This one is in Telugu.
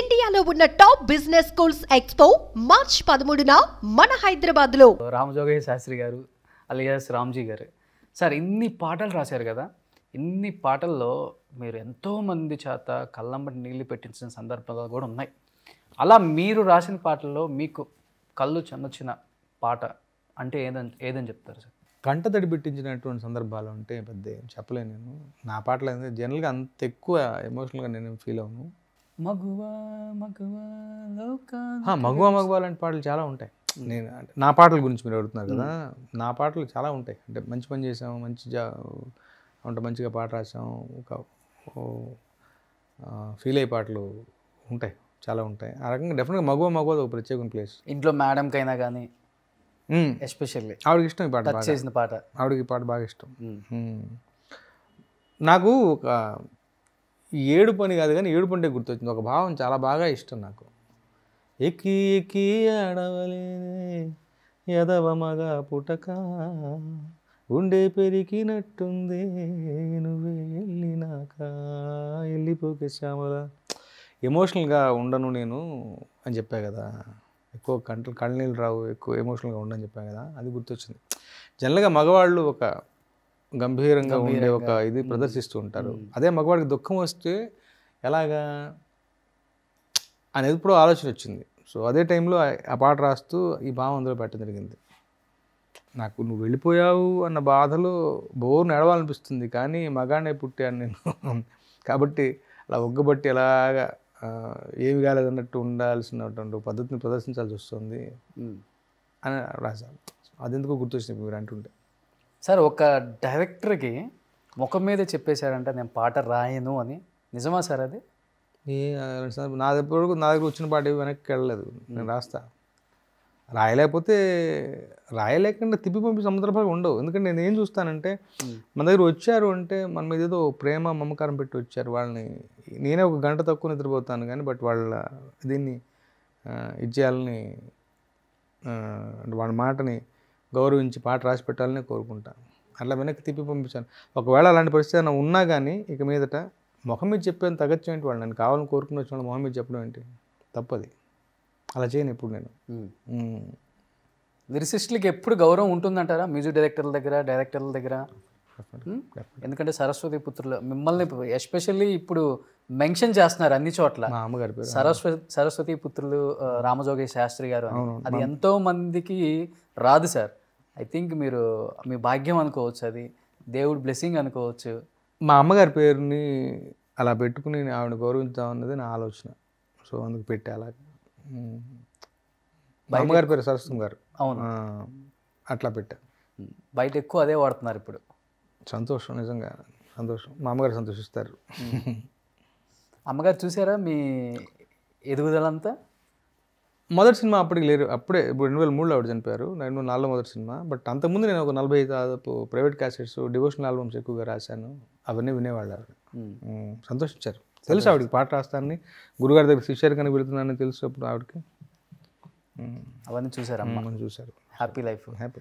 ఇండియాలో ఉన్న top business schools expo March పదమూడున మన హైదరాబాద్ లో రామజోగయ్య శాస్త్రి గారు అలియాస్ రామ్జీ గారు సార్ ఇన్ని పాటలు రాశారు కదా ఇన్ని పాటల్లో మీరు ఎంతోమంది చేత కళ్ళంబటి నీళ్లు పెట్టించిన సందర్భాలు కూడా ఉన్నాయి అలా మీరు రాసిన పాటల్లో మీకు కళ్ళు చెందొచ్చిన పాట అంటే ఏదని ఏదని చెప్తారు సార్ తడి పెట్టించినటువంటి సందర్భాలు ఉంటే పెద్ద చెప్పలేను నేను నా పాటలు జనరల్గా అంత ఎక్కువ ఎమోషనల్గా నేను ఫీల్ అవును మగువా మగువా మగువా లాంటి పాటలు చాలా ఉంటాయి నేను అంటే నా పాటల గురించి మీరు అడుగుతున్నారు కదా నా పాటలు చాలా ఉంటాయి అంటే మంచి పని చేసాము మంచి జా అంటే మంచిగా పాట రాసాము ఒక ఫీల్ అయ్యే పాటలు ఉంటాయి చాలా ఉంటాయి ఆ రకంగా డెఫినెట్గా మగువ మగువ ఒక ప్రత్యేకమైన ప్లేస్ ఇంట్లో మేడంకైనా కానీ ఎస్పెషల్లీ ఆవిడకి ఇష్టం ఈ పాట చేసిన పాట ఆవిడకి ఈ పాట బాగా ఇష్టం నాకు ఒక ఏడు పని కాదు కానీ ఏడు పంటే గుర్తొచ్చింది ఒక భావం చాలా బాగా ఇష్టం నాకు ఎక్కి ఎక్కి ఆడవలేనే యదవ మగ పుటక ఉండే పెరిగినట్టుందే నువ్వే వెళ్ళినాక వెళ్ళిపోకే శ్యామల ఎమోషనల్గా ఉండను నేను అని చెప్పా కదా ఎక్కువ కంటలు కళ్ళనీళ్ళు రావు ఎక్కువ ఎమోషనల్గా ఉండని చెప్పాను కదా అది గుర్తొచ్చింది జనరల్గా మగవాళ్ళు ఒక గంభీరంగా ఉండే ఒక ఇది ప్రదర్శిస్తూ ఉంటారు అదే మగవాడికి దుఃఖం వస్తే ఎలాగా అని ఎప్పుడో ఆలోచన వచ్చింది సో అదే టైంలో ఆ పాట రాస్తూ ఈ భావం అందులో పెట్టడం జరిగింది నాకు నువ్వు వెళ్ళిపోయావు అన్న బాధలో బోర్ నడవాలనిపిస్తుంది కానీ మగానే పుట్టాను నేను కాబట్టి అలా ఒగ్గబట్టి ఎలాగా ఏమి కాలేదన్నట్టు ఉండాల్సినటువంటి పద్ధతిని ప్రదర్శించాల్సి వస్తుంది అని రాశాను అదెందుకు గుర్తొచ్చింది మీరు అంటుంటే సార్ ఒక డైరెక్టర్కి ముఖం మీద చెప్పేశారంటే నేను పాట రాయను అని నిజమా సార్ అది సార్ నా దగ్గర నా దగ్గర వచ్చిన పాట వెనక్కి వెళ్ళలేదు నేను రాస్తా రాయలేకపోతే రాయలేకుండా తిప్పి పంపి సందర్భాలు ఉండవు ఎందుకంటే నేను ఏం చూస్తానంటే మన దగ్గర వచ్చారు అంటే మన మీద ఏదో ప్రేమ మమకారం పెట్టి వచ్చారు వాళ్ళని నేనే ఒక గంట తక్కువ నిద్రపోతాను కానీ బట్ వాళ్ళ దీన్ని ఇది చేయాలని వాళ్ళ మాటని గౌరవించి పాట రాసి పెట్టాలని కోరుకుంటాను అట్లా వెనక్కి తిప్పి పంపించాను ఒకవేళ అలాంటి పరిస్థితి ఏమైనా ఉన్నా కానీ ఇక మీదట ముఖం మీద చెప్పేది తగ్గచ్చు ఏంటి వాళ్ళు నేను కావాలని కోరుకుని వచ్చిన వాళ్ళు మీద చెప్పడం ఏంటి తప్పది అలా చేయను ఇప్పుడు నేను లిరిసిస్టులకి ఎప్పుడు గౌరవం ఉంటుందంటారా మ్యూజిక్ డైరెక్టర్ల దగ్గర డైరెక్టర్ల దగ్గర ఎందుకంటే సరస్వతి పుత్రులు మిమ్మల్ని ఎస్పెషల్లీ ఇప్పుడు మెన్షన్ చేస్తున్నారు అన్ని చోట్ల సరస్వతి సరస్వతి పుత్రులు రామజోగే శాస్త్రి గారు అది ఎంతో మందికి రాదు సార్ ఐ థింక్ మీరు మీ భాగ్యం అనుకోవచ్చు అది దేవుడు బ్లెస్సింగ్ అనుకోవచ్చు మా అమ్మగారి పేరుని అలా పెట్టుకుని ఆవిడ గౌరవించాం అన్నది నా ఆలోచన సో అందుకు పెట్టి అలా మా అమ్మగారి పేరు సరస్వతి గారు అవును అట్లా పెట్టా బయట ఎక్కువ అదే వాడుతున్నారు ఇప్పుడు సంతోషం నిజంగా సంతోషం మా అమ్మగారు సంతోషిస్తారు అమ్మగారు చూసారా మీ ఎదుగుదలంతా మొదటి సినిమా అప్పటికి లేరు అప్పుడే ఇప్పుడు రెండు వేల మూడులో ఆవిడ చనిపోయారు రెండు వేల నాలుగులో మొదటి సినిమా బట్ అంతకుముందు నేను ఒక నలభై దాదాపు ప్రైవేట్ క్యాసెట్స్ డివోషనల్ ఆల్బమ్స్ ఎక్కువగా రాశాను అవన్నీ వినేవాళ్ళు సంతోషించారు తెలుసు ఆవిడకి పాట రాస్తానని గురుగారి దగ్గర శిష్యారికానికి వెళుతున్నానని తెలుసు అప్పుడు ఆవిడకి అవన్నీ చూసారు అమ్మ చూసారు హ్యాపీ లైఫ్ హ్యాపీ